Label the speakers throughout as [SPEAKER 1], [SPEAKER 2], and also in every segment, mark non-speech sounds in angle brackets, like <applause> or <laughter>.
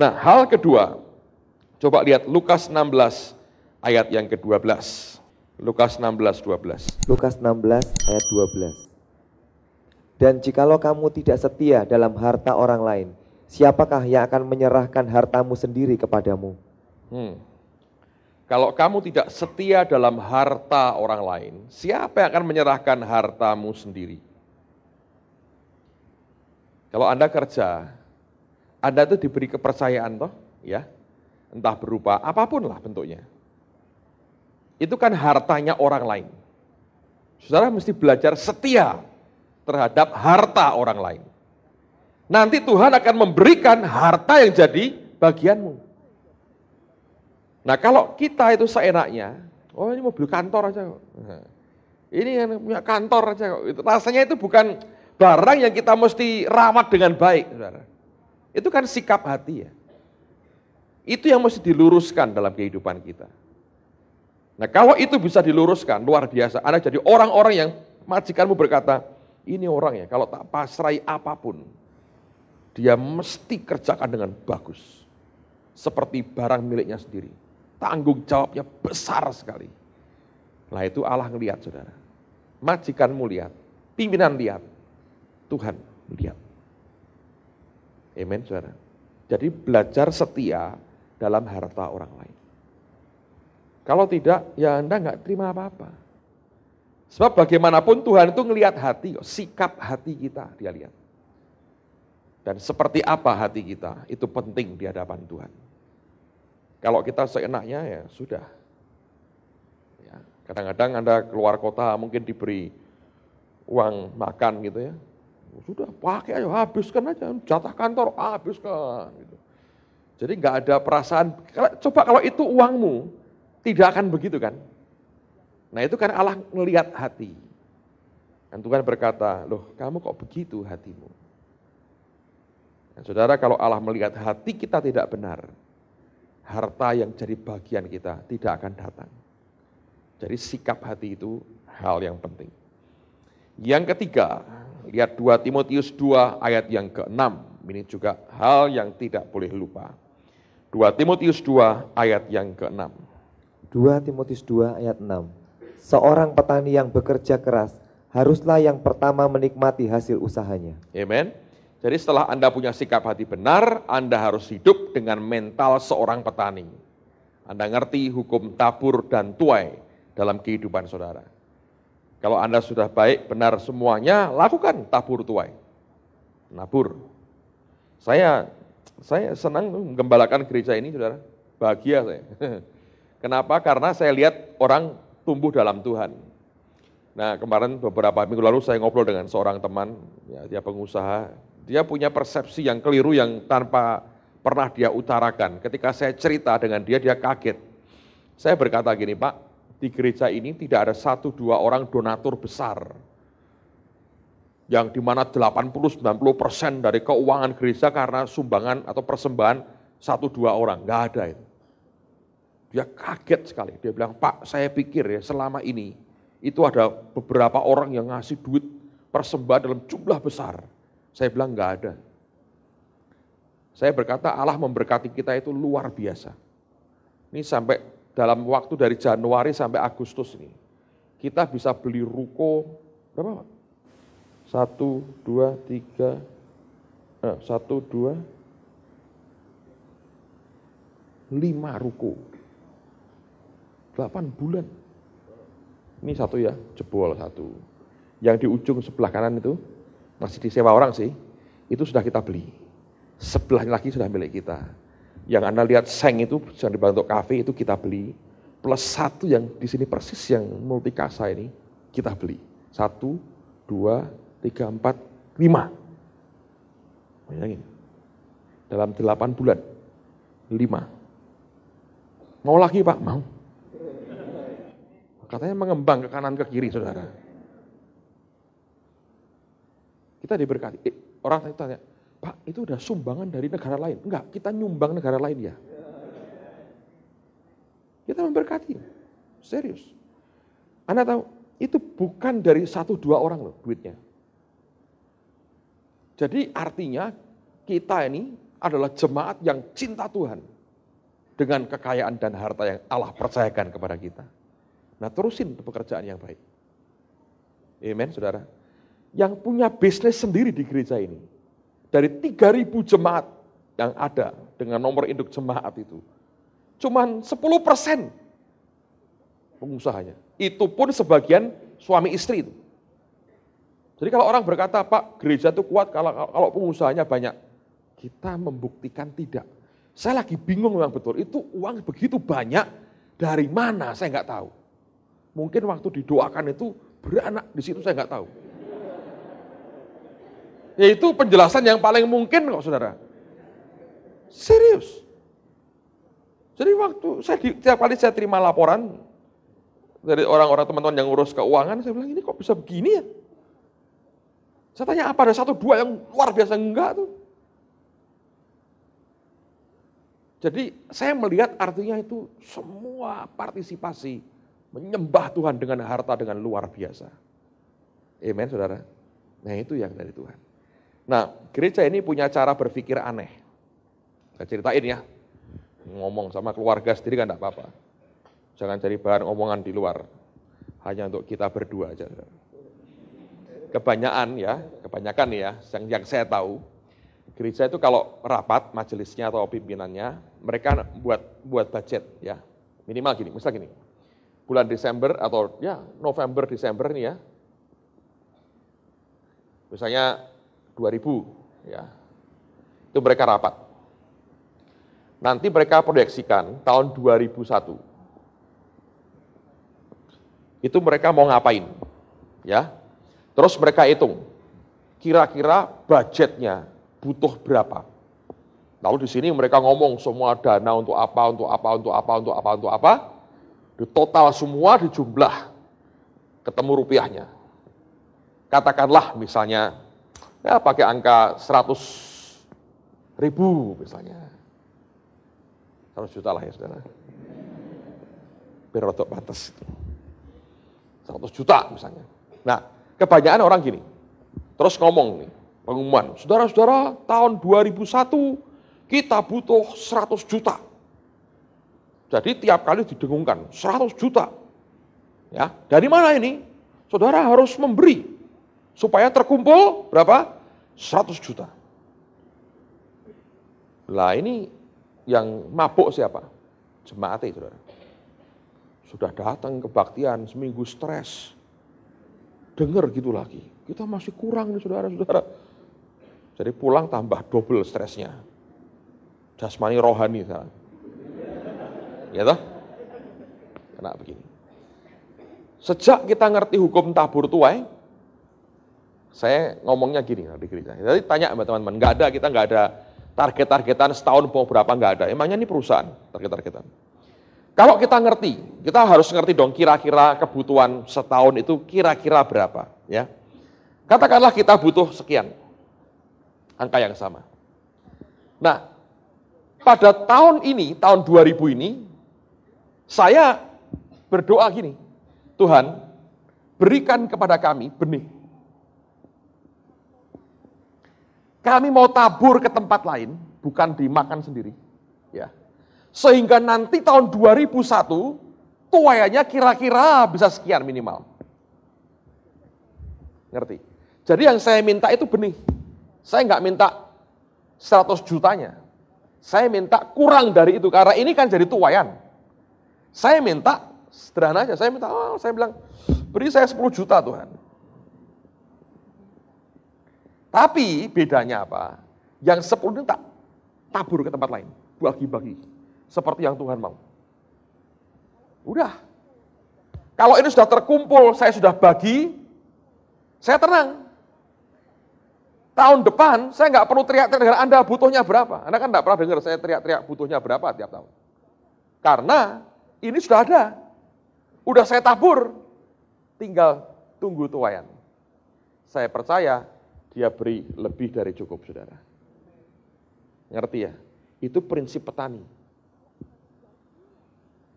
[SPEAKER 1] Nah, hal kedua, coba lihat Lukas 16 ayat yang ke-12. Lukas 16 12.
[SPEAKER 2] Lukas 16 ayat 12. Dan jikalau kamu tidak setia dalam harta orang lain, siapakah yang akan menyerahkan hartamu sendiri kepadamu?
[SPEAKER 1] Hmm. Kalau kamu tidak setia dalam harta orang lain, siapa yang akan menyerahkan hartamu sendiri? Kalau Anda kerja, anda itu diberi kepercayaan toh, ya. Entah berupa apapun lah bentuknya. Itu kan hartanya orang lain. Saudara mesti belajar setia terhadap harta orang lain. Nanti Tuhan akan memberikan harta yang jadi bagianmu. Nah kalau kita itu seenaknya, oh ini mobil kantor aja kok. Nah, ini yang punya kantor aja kok. Rasanya itu bukan barang yang kita mesti rawat dengan baik. Saudara. Itu kan sikap hati ya. Itu yang mesti diluruskan dalam kehidupan kita. Nah kalau itu bisa diluruskan, luar biasa. Anda jadi orang-orang yang majikanmu berkata, ini orang ya kalau tak pasrai apapun, dia mesti kerjakan dengan bagus. Seperti barang miliknya sendiri. Tanggung jawabnya besar sekali. Nah itu Allah ngelihat saudara. Majikanmu lihat, pimpinan lihat, Tuhan lihat. Amen, saudara. Jadi belajar setia dalam harta orang lain. Kalau tidak, ya Anda nggak terima apa-apa. Sebab bagaimanapun Tuhan itu ngelihat hati, sikap hati kita dia lihat. Dan seperti apa hati kita, itu penting di hadapan Tuhan. Kalau kita seenaknya ya sudah. Ya, kadang-kadang ya, Anda keluar kota mungkin diberi uang makan gitu ya, sudah pakai ayo habiskan aja jatah kantor habiskan gitu. Jadi nggak ada perasaan coba kalau itu uangmu tidak akan begitu kan. Nah itu kan Allah melihat hati. Dan Tuhan berkata, loh kamu kok begitu hatimu? Dan saudara kalau Allah melihat hati kita tidak benar, harta yang jadi bagian kita tidak akan datang. Jadi sikap hati itu hal yang penting. Yang ketiga, Lihat 2 Timotius 2 ayat yang ke-6. Ini juga hal yang tidak boleh lupa. 2 Timotius 2 ayat yang ke-6.
[SPEAKER 2] 2 Timotius 2 ayat 6. Seorang petani yang bekerja keras haruslah yang pertama menikmati hasil usahanya.
[SPEAKER 1] Amen. Jadi setelah Anda punya sikap hati benar, Anda harus hidup dengan mental seorang petani. Anda ngerti hukum tabur dan tuai dalam kehidupan saudara. Kalau Anda sudah baik, benar semuanya, lakukan tabur tuai. Nabur. Saya saya senang menggembalakan gereja ini, saudara. Bahagia saya. <laughs> Kenapa? Karena saya lihat orang tumbuh dalam Tuhan. Nah, kemarin beberapa minggu lalu saya ngobrol dengan seorang teman, ya, dia pengusaha. Dia punya persepsi yang keliru yang tanpa pernah dia utarakan. Ketika saya cerita dengan dia, dia kaget. Saya berkata gini, Pak, di gereja ini tidak ada satu dua orang donatur besar yang dimana 80-90 persen dari keuangan gereja karena sumbangan atau persembahan satu dua orang, nggak ada itu. Dia kaget sekali, dia bilang, Pak saya pikir ya selama ini itu ada beberapa orang yang ngasih duit persembahan dalam jumlah besar. Saya bilang nggak ada. Saya berkata Allah memberkati kita itu luar biasa. Ini sampai dalam waktu dari Januari sampai Agustus ini, kita bisa beli ruko berapa? Satu, dua, tiga, eh, satu, dua, lima ruko. Delapan bulan. Ini satu ya, jebol satu. Yang di ujung sebelah kanan itu, masih disewa orang sih, itu sudah kita beli. Sebelahnya lagi sudah milik kita yang Anda lihat seng itu yang dibangun untuk kafe itu kita beli. Plus satu yang di sini persis yang multi kasa ini kita beli. Satu, dua, tiga, empat, lima. Bayangin. Dalam delapan bulan. Lima. Mau lagi Pak? Mau. Katanya mengembang ke kanan ke kiri saudara. Kita diberkati. Eh, orang tanya, Pak, itu udah sumbangan dari negara lain. Enggak, kita nyumbang negara lain ya. Kita memberkati. Serius. Anda tahu, itu bukan dari satu dua orang loh duitnya. Jadi artinya kita ini adalah jemaat yang cinta Tuhan dengan kekayaan dan harta yang Allah percayakan kepada kita. Nah terusin pekerjaan yang baik. Amen saudara. Yang punya bisnis sendiri di gereja ini dari 3000 jemaat yang ada dengan nomor induk jemaat itu. Cuman 10 persen pengusahanya. Itu pun sebagian suami istri itu. Jadi kalau orang berkata, Pak gereja itu kuat kalau, kalau pengusahanya banyak. Kita membuktikan tidak. Saya lagi bingung memang betul, itu uang begitu banyak dari mana saya nggak tahu. Mungkin waktu didoakan itu beranak di situ saya nggak tahu. Yaitu penjelasan yang paling mungkin kok saudara. Serius. Jadi waktu saya di, tiap kali saya terima laporan dari orang-orang teman-teman yang ngurus keuangan, saya bilang ini kok bisa begini ya? Saya tanya apa ada satu dua yang luar biasa enggak tuh. Jadi saya melihat artinya itu semua partisipasi menyembah Tuhan dengan harta dengan luar biasa. Amen saudara. Nah itu yang dari Tuhan. Nah, gereja ini punya cara berpikir aneh. Saya ceritain ya, ngomong sama keluarga sendiri kan tidak apa-apa. Jangan cari bahan omongan di luar, hanya untuk kita berdua aja. Kebanyakan ya, kebanyakan ya, yang, yang saya tahu, gereja itu kalau rapat majelisnya atau pimpinannya, mereka buat buat budget ya, minimal gini, misal gini, bulan Desember atau ya November Desember nih ya, misalnya 2000 ya. Itu mereka rapat. Nanti mereka proyeksikan tahun 2001. Itu mereka mau ngapain? Ya. Terus mereka hitung kira-kira budgetnya butuh berapa. Lalu di sini mereka ngomong semua dana untuk apa, untuk apa, untuk apa, untuk apa, untuk apa. Di total semua dijumlah ketemu rupiahnya. Katakanlah misalnya Ya pakai angka 100 ribu misalnya. 100 juta lah ya saudara. Biar rotok batas. 100 juta misalnya. Nah, kebanyakan orang gini. Terus ngomong nih, pengumuman. Saudara-saudara, tahun 2001 kita butuh 100 juta. Jadi tiap kali didengungkan, 100 juta. Ya, dari mana ini? Saudara harus memberi Supaya terkumpul berapa? 100 juta. Lah ini yang mabuk siapa? Jemaat itu. Sudah datang kebaktian, seminggu stres. Dengar gitu lagi. Kita masih kurang nih saudara-saudara. Jadi pulang tambah double stresnya. Jasmani rohani saudara Ya toh? Kena begini. Sejak kita ngerti hukum tabur tuai, saya ngomongnya gini nanti di gereja. Jadi tanya sama teman-teman, nggak ada kita nggak ada target-targetan setahun mau berapa nggak ada. Emangnya ini perusahaan target-targetan. Kalau kita ngerti, kita harus ngerti dong kira-kira kebutuhan setahun itu kira-kira berapa, ya. Katakanlah kita butuh sekian. Angka yang sama. Nah, pada tahun ini, tahun 2000 ini, saya berdoa gini, Tuhan, berikan kepada kami benih Kami mau tabur ke tempat lain, bukan dimakan sendiri. Ya. Sehingga nanti tahun 2001, tuayanya kira-kira bisa sekian minimal. Ngerti? Jadi yang saya minta itu benih. Saya nggak minta 100 jutanya. Saya minta kurang dari itu. Karena ini kan jadi tuayan. Saya minta sederhana aja. Saya minta, oh, saya bilang, beri saya 10 juta Tuhan. Tapi bedanya apa? Yang sepuluh itu tak tabur ke tempat lain. Bagi-bagi. Seperti yang Tuhan mau. Udah. Kalau ini sudah terkumpul, saya sudah bagi, saya tenang. Tahun depan saya nggak perlu teriak-teriak dengan Anda butuhnya berapa. Anda kan nggak pernah dengar saya teriak-teriak butuhnya berapa tiap tahun. Karena ini sudah ada. Udah saya tabur. Tinggal tunggu tuayan. Saya percaya dia beri lebih dari cukup, saudara. Ngerti ya? Itu prinsip petani.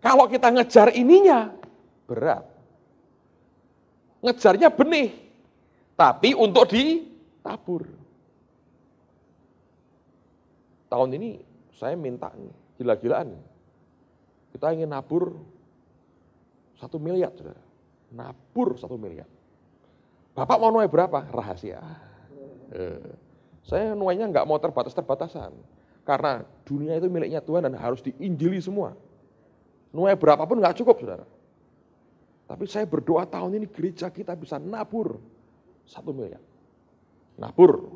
[SPEAKER 1] Kalau kita ngejar ininya, berat. Ngejarnya benih, tapi untuk ditabur. Tahun ini saya minta gila-gilaan. Kita ingin nabur satu miliar, saudara. Nabur satu miliar. Bapak mau naik berapa? Rahasia. Eh, saya nuainya nggak mau terbatas-terbatasan. Karena dunia itu miliknya Tuhan dan harus diinjili semua. Nuai berapapun nggak cukup, saudara. Tapi saya berdoa tahun ini gereja kita bisa nabur satu miliar. Nabur,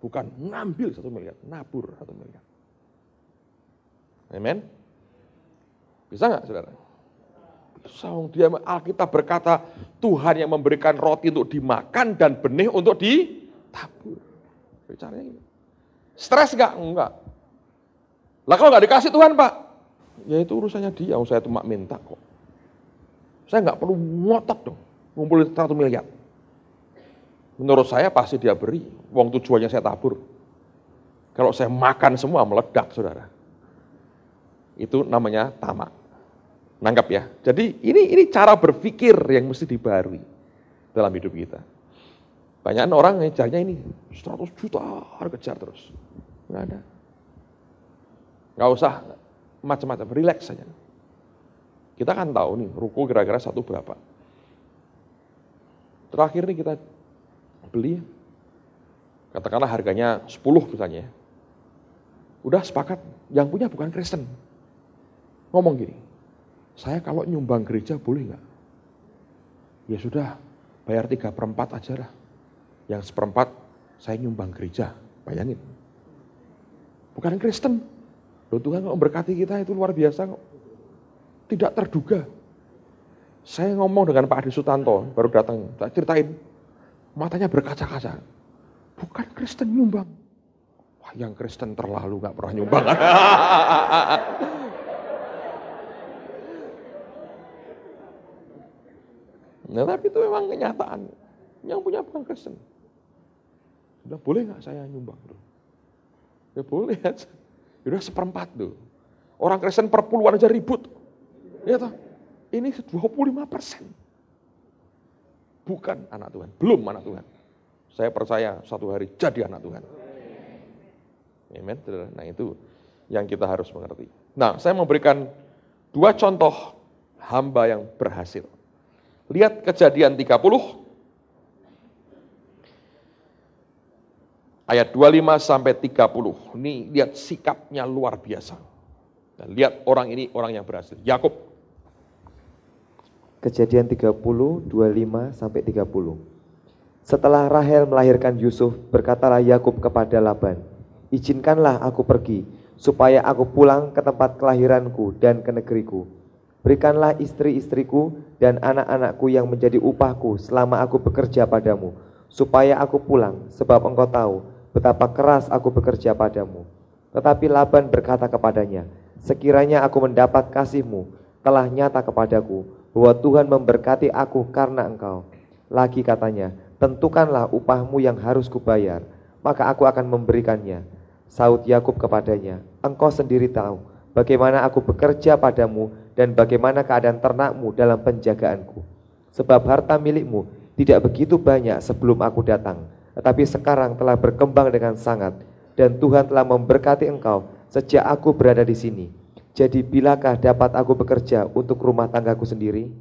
[SPEAKER 1] bukan ngambil satu miliar, nabur satu miliar. amen Bisa nggak, saudara? Saung dia Alkitab berkata Tuhan yang memberikan roti untuk dimakan dan benih untuk di tabur. Caranya ini Stres gak? Enggak. Lah kalau nggak dikasih Tuhan Pak, ya itu urusannya dia. Oh, saya cuma minta kok. Saya nggak perlu ngotot dong, ngumpulin 100 miliar. Menurut saya pasti dia beri, uang tujuannya saya tabur. Kalau saya makan semua meledak, saudara. Itu namanya tamak. Nangkap ya. Jadi ini ini cara berpikir yang mesti dibarui dalam hidup kita. Banyak orang ngejarnya ini 100 juta harga kejar terus. Enggak ada. Enggak usah macam-macam, relax saja. Kita kan tahu nih, ruko kira-kira satu berapa. Terakhir nih kita beli, katakanlah harganya 10 misalnya ya. Udah sepakat, yang punya bukan Kristen. Ngomong gini, saya kalau nyumbang gereja boleh nggak? Ya sudah, bayar 3 per 4 aja lah yang seperempat saya nyumbang gereja. Bayangin. Bukan Kristen. Loh Tuhan kok berkati kita itu luar biasa kok. Tidak terduga. Saya ngomong dengan Pak Adi Sutanto, baru datang, saya ceritain. Matanya berkaca-kaca. Bukan Kristen nyumbang. Wah, yang Kristen terlalu gak pernah nyumbang. <laughs> nah, tapi itu memang kenyataan. Yang punya bukan Kristen bilang, boleh nggak saya nyumbang? Bro? Ya boleh aja. Yaudah udah seperempat tuh. Orang Kristen perpuluhan aja ribut. Ya toh. Ini 25 persen. Bukan anak Tuhan. Belum anak Tuhan. Saya percaya satu hari jadi anak Tuhan. Amen. Nah itu yang kita harus mengerti. Nah saya memberikan dua contoh hamba yang berhasil. Lihat kejadian 30, ayat 25 sampai 30. Ini lihat sikapnya luar biasa. Dan lihat orang ini orang yang berhasil. Yakub.
[SPEAKER 2] Kejadian 30, 25 sampai 30. Setelah Rahel melahirkan Yusuf, berkatalah Yakub kepada Laban, "Izinkanlah aku pergi, supaya aku pulang ke tempat kelahiranku dan ke negeriku. Berikanlah istri-istriku dan anak-anakku yang menjadi upahku selama aku bekerja padamu, supaya aku pulang, sebab engkau tahu betapa keras aku bekerja padamu. Tetapi Laban berkata kepadanya, sekiranya aku mendapat kasihmu, telah nyata kepadaku bahwa Tuhan memberkati aku karena engkau. Lagi katanya, tentukanlah upahmu yang harus kubayar, maka aku akan memberikannya. Saud Yakub kepadanya, engkau sendiri tahu bagaimana aku bekerja padamu dan bagaimana keadaan ternakmu dalam penjagaanku. Sebab harta milikmu tidak begitu banyak sebelum aku datang.' tetapi sekarang telah berkembang dengan sangat dan Tuhan telah memberkati engkau sejak aku berada di sini. Jadi bilakah dapat aku bekerja untuk rumah tanggaku sendiri?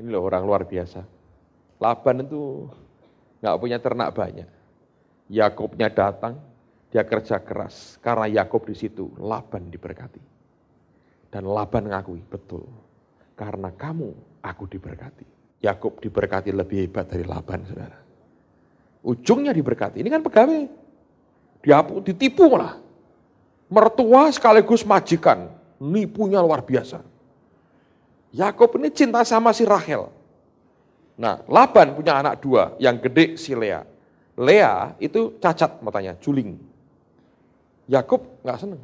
[SPEAKER 1] Ini loh orang luar biasa. Laban itu nggak punya ternak banyak. Yakobnya datang, dia kerja keras. Karena Yakob di situ, Laban diberkati. Dan Laban ngakui, betul. Karena kamu, aku diberkati. Yakub diberkati lebih hebat dari Laban, saudara. Ujungnya diberkati. Ini kan pegawai. Dia ditipu lah. Mertua sekaligus majikan. Nipunya luar biasa. Yakub ini cinta sama si Rahel. Nah, Laban punya anak dua, yang gede si Lea. Lea itu cacat matanya, juling. Yakub nggak seneng.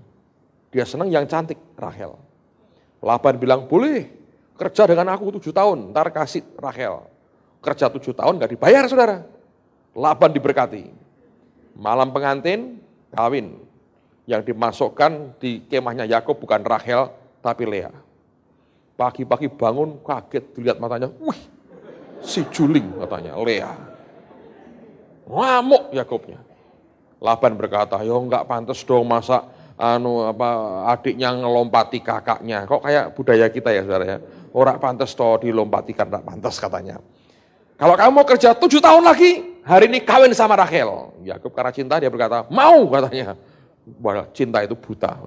[SPEAKER 1] Dia seneng yang cantik, Rahel. Laban bilang, boleh, Kerja dengan aku tujuh tahun, ntar kasih Rahel. Kerja tujuh tahun gak dibayar saudara. Laban diberkati. Malam pengantin, kawin. Yang dimasukkan di kemahnya Yakob bukan Rahel, tapi Lea. Pagi-pagi bangun, kaget, dilihat matanya, wih, si Juling katanya, Lea. Ngamuk Yakobnya. Laban berkata, yo enggak pantas dong masa anu apa adiknya ngelompati kakaknya. Kok kayak budaya kita ya saudara ya. Orang pantas toh dilompati karena pantas katanya. Kalau kamu mau kerja tujuh tahun lagi, hari ini kawin sama Rachel. Yakub karena cinta dia berkata, mau katanya. Wah, cinta itu buta.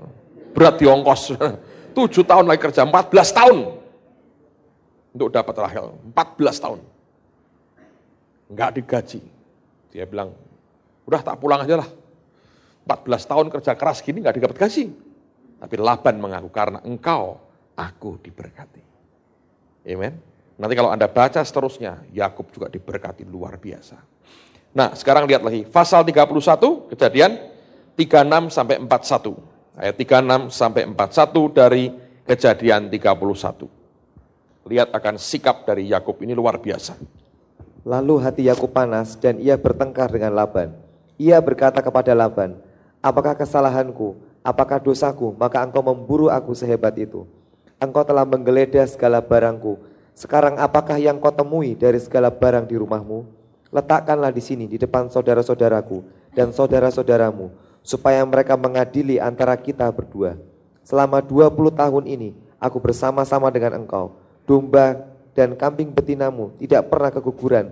[SPEAKER 1] Berat diongkos. <laughs> Tujuh tahun lagi kerja, empat belas tahun. Untuk dapat Rachel, empat belas tahun. Enggak digaji. Dia bilang, udah tak pulang aja lah. 14 tahun kerja keras gini nggak dapat gaji. Tapi Laban mengaku karena engkau aku diberkati. Amen. Nanti kalau Anda baca seterusnya, Yakub juga diberkati luar biasa. Nah, sekarang lihat lagi pasal 31 Kejadian 36 sampai 41. Ayat 36 sampai 41 dari Kejadian 31. Lihat akan sikap dari Yakub ini luar biasa.
[SPEAKER 2] Lalu hati Yakub panas dan ia bertengkar dengan Laban. Ia berkata kepada Laban, apakah kesalahanku, apakah dosaku, maka engkau memburu aku sehebat itu. Engkau telah menggeledah segala barangku. Sekarang apakah yang kau temui dari segala barang di rumahmu? Letakkanlah di sini, di depan saudara-saudaraku dan saudara-saudaramu, supaya mereka mengadili antara kita berdua. Selama 20 tahun ini, aku bersama-sama dengan engkau. Domba dan kambing betinamu tidak pernah keguguran,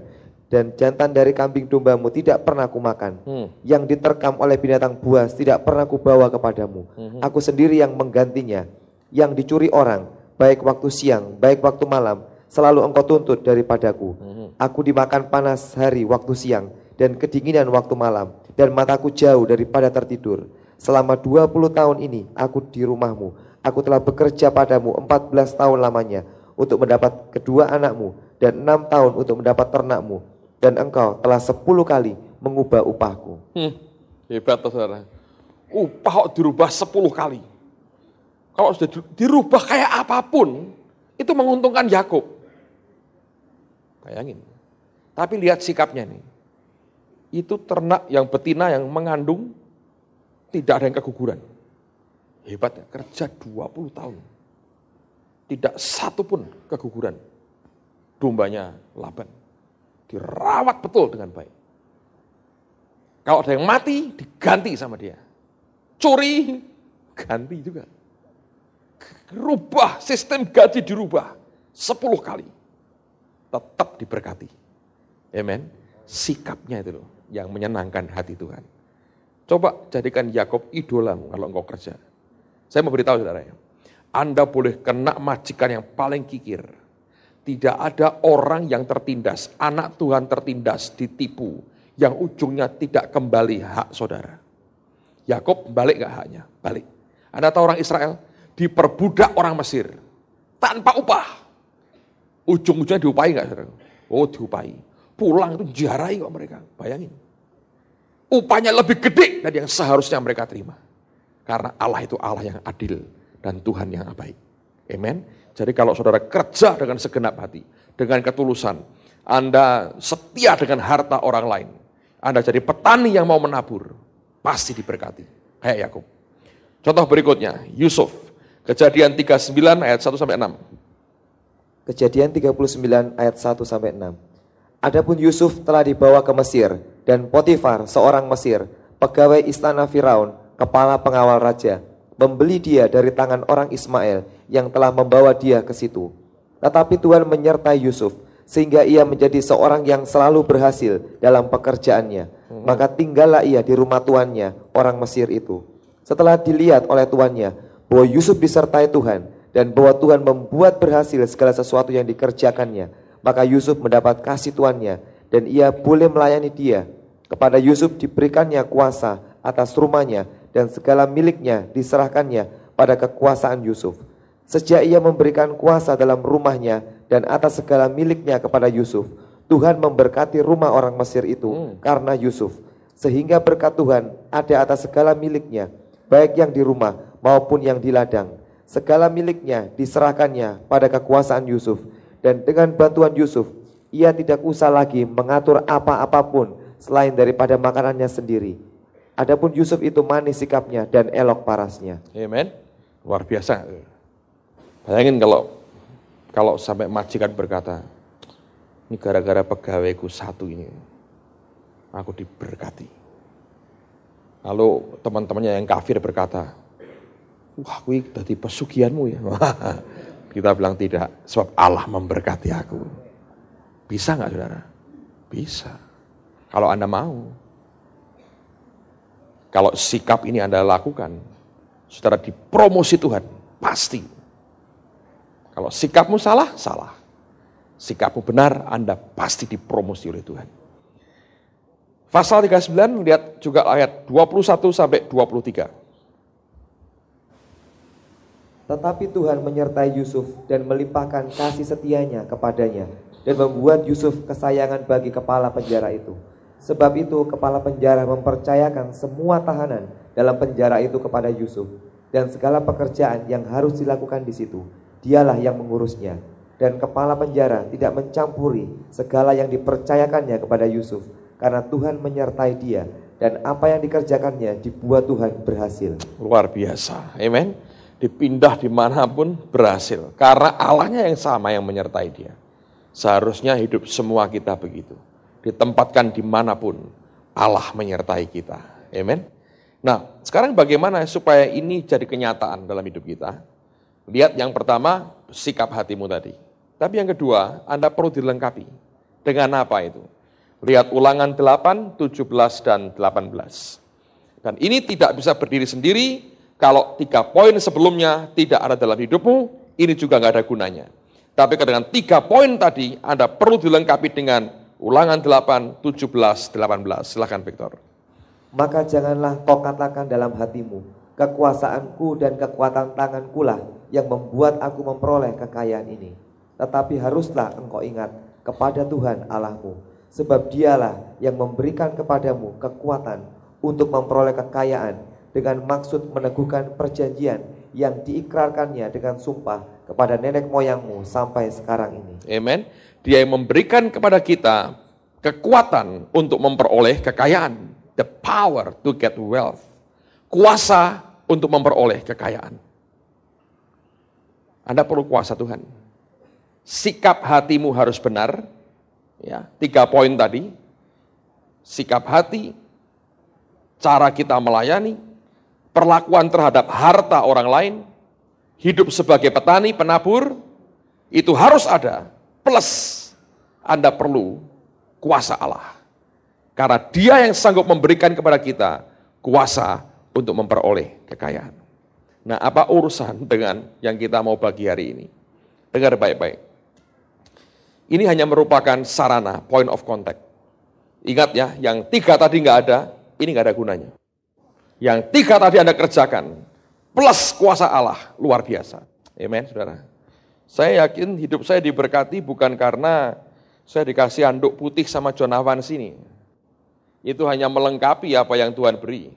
[SPEAKER 2] dan jantan dari kambing dombamu tidak pernah kumakan. Hmm. Yang diterkam oleh binatang buas tidak pernah kubawa kepadamu. Hmm. Aku sendiri yang menggantinya. Yang dicuri orang, baik waktu siang, baik waktu malam, selalu engkau tuntut daripadaku. Hmm. Aku dimakan panas hari waktu siang dan kedinginan waktu malam dan mataku jauh daripada tertidur. Selama 20 tahun ini aku di rumahmu. Aku telah bekerja padamu 14 tahun lamanya untuk mendapat kedua anakmu dan enam tahun untuk mendapat ternakmu dan engkau telah sepuluh kali mengubah upahku.
[SPEAKER 1] Hmm, hebat saudara. Upah kok dirubah sepuluh kali. Kalau sudah dirubah kayak apapun, itu menguntungkan Yakub. Bayangin. Tapi lihat sikapnya nih. Itu ternak yang betina yang mengandung tidak ada yang keguguran. Hebat ya, kerja 20 tahun. Tidak satu pun keguguran. Dombanya Laban dirawat betul dengan baik. Kalau ada yang mati, diganti sama dia. Curi, ganti juga. Rubah, sistem gaji dirubah. Sepuluh kali. Tetap diberkati. Amen. Sikapnya itu loh, yang menyenangkan hati Tuhan. Coba jadikan Yakob idolamu kalau engkau kerja. Saya mau beritahu saudara ya. Anda boleh kena majikan yang paling kikir tidak ada orang yang tertindas, anak Tuhan tertindas, ditipu, yang ujungnya tidak kembali hak saudara. Yakob balik gak haknya? Balik. Anda tahu orang Israel? Diperbudak orang Mesir. Tanpa upah. Ujung-ujungnya diupai gak saudara? Oh diupai. Pulang itu jarai kok mereka. Bayangin. Upahnya lebih gede dari yang seharusnya mereka terima. Karena Allah itu Allah yang adil dan Tuhan yang baik. Amen. Jadi kalau saudara kerja dengan segenap hati, dengan ketulusan, Anda setia dengan harta orang lain, Anda jadi petani yang mau menabur, pasti diberkati. Kayak Yakub. Contoh berikutnya, Yusuf. Kejadian 39 ayat 1 sampai 6.
[SPEAKER 2] Kejadian 39 ayat 1 sampai 6. Adapun Yusuf telah dibawa ke Mesir dan Potifar, seorang Mesir, pegawai istana Firaun, kepala pengawal raja, membeli dia dari tangan orang Ismail yang telah membawa dia ke situ. Tetapi Tuhan menyertai Yusuf sehingga ia menjadi seorang yang selalu berhasil dalam pekerjaannya. Hmm. Maka tinggallah ia di rumah tuannya, orang Mesir itu. Setelah dilihat oleh tuannya bahwa Yusuf disertai Tuhan dan bahwa Tuhan membuat berhasil segala sesuatu yang dikerjakannya, maka Yusuf mendapat kasih tuannya dan ia boleh melayani dia. Kepada Yusuf diberikannya kuasa atas rumahnya dan segala miliknya diserahkannya pada kekuasaan Yusuf. Sejak ia memberikan kuasa dalam rumahnya dan atas segala miliknya kepada Yusuf, Tuhan memberkati rumah orang Mesir itu hmm. karena Yusuf. Sehingga berkat Tuhan ada atas segala miliknya, baik yang di rumah maupun yang di ladang. Segala miliknya diserahkannya pada kekuasaan Yusuf. Dan dengan bantuan Yusuf, ia tidak usah lagi mengatur apa-apapun selain daripada makanannya sendiri. Adapun Yusuf itu manis sikapnya dan elok
[SPEAKER 1] parasnya. Amen. Luar biasa. Bayangin kalau kalau sampai majikan berkata, ini gara-gara pegawaiku satu ini, aku diberkati. Lalu teman-temannya yang kafir berkata, wah aku tadi pesugianmu ya. <laughs> Kita bilang tidak, sebab Allah memberkati aku. Bisa nggak saudara? Bisa. Kalau Anda mau. Kalau sikap ini Anda lakukan, saudara dipromosi Tuhan, pasti kalau sikapmu salah, salah. Sikapmu benar, Anda pasti dipromosi oleh Tuhan. Pasal 39, lihat juga ayat 21 sampai 23.
[SPEAKER 2] Tetapi Tuhan menyertai Yusuf dan melimpahkan kasih setianya kepadanya dan membuat Yusuf kesayangan bagi kepala penjara itu. Sebab itu kepala penjara mempercayakan semua tahanan dalam penjara itu kepada Yusuf dan segala pekerjaan yang harus dilakukan di situ dialah yang mengurusnya. Dan kepala penjara tidak mencampuri segala yang dipercayakannya kepada Yusuf, karena Tuhan menyertai dia, dan apa yang dikerjakannya dibuat Tuhan berhasil.
[SPEAKER 1] Luar biasa, amen. Dipindah dimanapun berhasil, karena Allahnya yang sama yang menyertai dia. Seharusnya hidup semua kita begitu. Ditempatkan dimanapun, Allah menyertai kita. Amen. Nah, sekarang bagaimana supaya ini jadi kenyataan dalam hidup kita? Lihat yang pertama, sikap hatimu tadi. Tapi yang kedua, Anda perlu dilengkapi. Dengan apa itu? Lihat ulangan 8, 17, dan 18. Dan ini tidak bisa berdiri sendiri, kalau tiga poin sebelumnya tidak ada dalam hidupmu, ini juga nggak ada gunanya. Tapi dengan tiga poin tadi, Anda perlu dilengkapi dengan ulangan 8, 17, 18. Silahkan Victor.
[SPEAKER 2] Maka janganlah kau katakan dalam hatimu, kekuasaanku dan kekuatan tanganku lah yang membuat aku memperoleh kekayaan ini. Tetapi haruslah engkau ingat kepada Tuhan Allahmu, sebab Dialah yang memberikan kepadamu kekuatan untuk memperoleh kekayaan dengan maksud meneguhkan perjanjian yang diikrarkannya dengan sumpah kepada nenek moyangmu sampai
[SPEAKER 1] sekarang ini. Amen. Dia yang memberikan kepada kita kekuatan untuk memperoleh kekayaan. The power to get wealth. Kuasa untuk memperoleh kekayaan. Anda perlu kuasa Tuhan. Sikap hatimu harus benar. Ya, tiga poin tadi. Sikap hati, cara kita melayani, perlakuan terhadap harta orang lain, hidup sebagai petani, penabur, itu harus ada. Plus, Anda perlu kuasa Allah. Karena dia yang sanggup memberikan kepada kita kuasa untuk memperoleh kekayaan. Nah, apa urusan dengan yang kita mau bagi hari ini? Dengar baik-baik. Ini hanya merupakan sarana, point of contact. Ingat ya, yang tiga tadi nggak ada, ini nggak ada gunanya. Yang tiga tadi Anda kerjakan, plus kuasa Allah, luar biasa. Amen, saudara. Saya yakin hidup saya diberkati bukan karena saya dikasih anduk putih sama John sini sini. Itu hanya melengkapi apa yang Tuhan beri.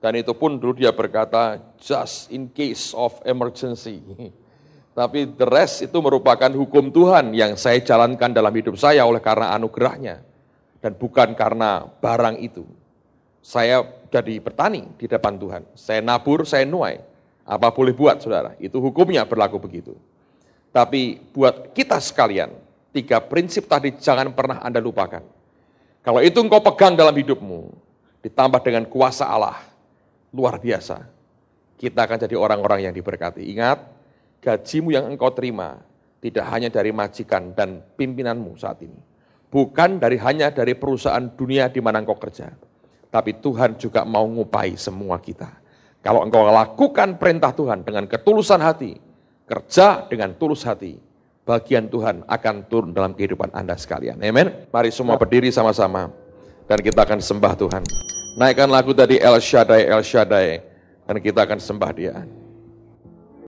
[SPEAKER 1] Dan itu pun dulu dia berkata, just in case of emergency. <laughs> Tapi the rest itu merupakan hukum Tuhan yang saya jalankan dalam hidup saya oleh karena anugerahnya. Dan bukan karena barang itu. Saya jadi petani di depan Tuhan. Saya nabur, saya nuai. Apa boleh buat saudara, itu hukumnya berlaku begitu. Tapi buat kita sekalian, tiga prinsip tadi jangan pernah Anda lupakan. Kalau itu engkau pegang dalam hidupmu, ditambah dengan kuasa Allah, luar biasa. Kita akan jadi orang-orang yang diberkati. Ingat, gajimu yang engkau terima tidak hanya dari majikan dan pimpinanmu saat ini. Bukan dari hanya dari perusahaan dunia di mana engkau kerja. Tapi Tuhan juga mau ngupai semua kita. Kalau engkau lakukan perintah Tuhan dengan ketulusan hati, kerja dengan tulus hati, bagian Tuhan akan turun dalam kehidupan Anda sekalian. Amen. Mari semua berdiri sama-sama dan kita akan sembah Tuhan. Naikkan lagu tadi El Shaddai, El Shaddai. Dan kita akan sembah dia.